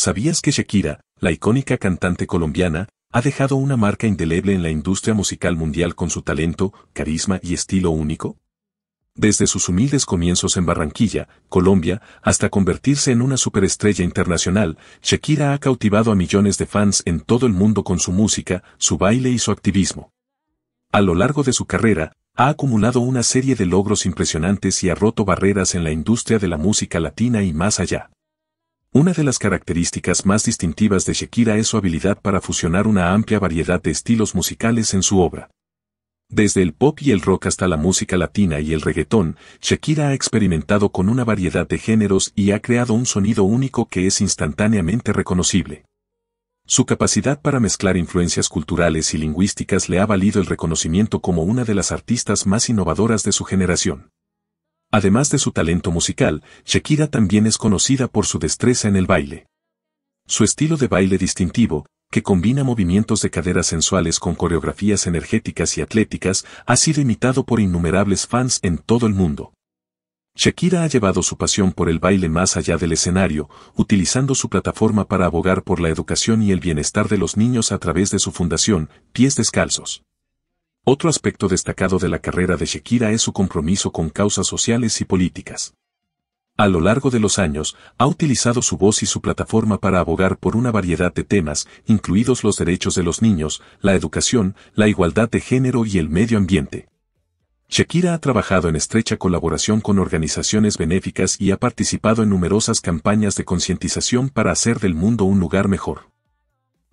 ¿Sabías que Shakira, la icónica cantante colombiana, ha dejado una marca indeleble en la industria musical mundial con su talento, carisma y estilo único? Desde sus humildes comienzos en Barranquilla, Colombia, hasta convertirse en una superestrella internacional, Shakira ha cautivado a millones de fans en todo el mundo con su música, su baile y su activismo. A lo largo de su carrera, ha acumulado una serie de logros impresionantes y ha roto barreras en la industria de la música latina y más allá. Una de las características más distintivas de Shakira es su habilidad para fusionar una amplia variedad de estilos musicales en su obra. Desde el pop y el rock hasta la música latina y el reggaetón, Shakira ha experimentado con una variedad de géneros y ha creado un sonido único que es instantáneamente reconocible. Su capacidad para mezclar influencias culturales y lingüísticas le ha valido el reconocimiento como una de las artistas más innovadoras de su generación. Además de su talento musical, Shakira también es conocida por su destreza en el baile. Su estilo de baile distintivo, que combina movimientos de caderas sensuales con coreografías energéticas y atléticas, ha sido imitado por innumerables fans en todo el mundo. Shakira ha llevado su pasión por el baile más allá del escenario, utilizando su plataforma para abogar por la educación y el bienestar de los niños a través de su fundación, Pies Descalzos. Otro aspecto destacado de la carrera de Shakira es su compromiso con causas sociales y políticas. A lo largo de los años, ha utilizado su voz y su plataforma para abogar por una variedad de temas, incluidos los derechos de los niños, la educación, la igualdad de género y el medio ambiente. Shakira ha trabajado en estrecha colaboración con organizaciones benéficas y ha participado en numerosas campañas de concientización para hacer del mundo un lugar mejor.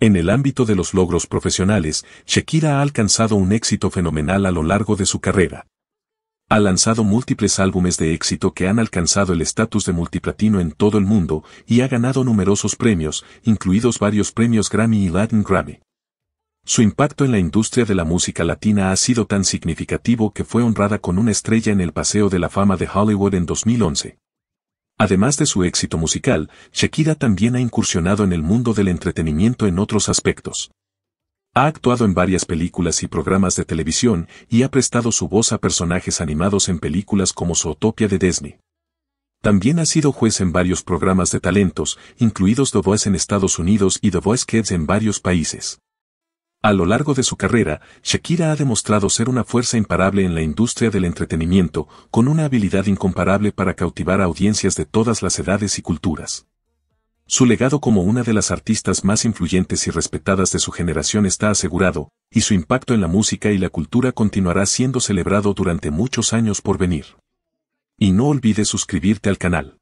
En el ámbito de los logros profesionales, Shakira ha alcanzado un éxito fenomenal a lo largo de su carrera. Ha lanzado múltiples álbumes de éxito que han alcanzado el estatus de multiplatino en todo el mundo y ha ganado numerosos premios, incluidos varios premios Grammy y Latin Grammy. Su impacto en la industria de la música latina ha sido tan significativo que fue honrada con una estrella en el Paseo de la Fama de Hollywood en 2011. Además de su éxito musical, Shakira también ha incursionado en el mundo del entretenimiento en otros aspectos. Ha actuado en varias películas y programas de televisión y ha prestado su voz a personajes animados en películas como Zootopia de Disney. También ha sido juez en varios programas de talentos, incluidos The Voice en Estados Unidos y The Voice Kids en varios países. A lo largo de su carrera, Shakira ha demostrado ser una fuerza imparable en la industria del entretenimiento, con una habilidad incomparable para cautivar a audiencias de todas las edades y culturas. Su legado como una de las artistas más influyentes y respetadas de su generación está asegurado, y su impacto en la música y la cultura continuará siendo celebrado durante muchos años por venir. Y no olvides suscribirte al canal.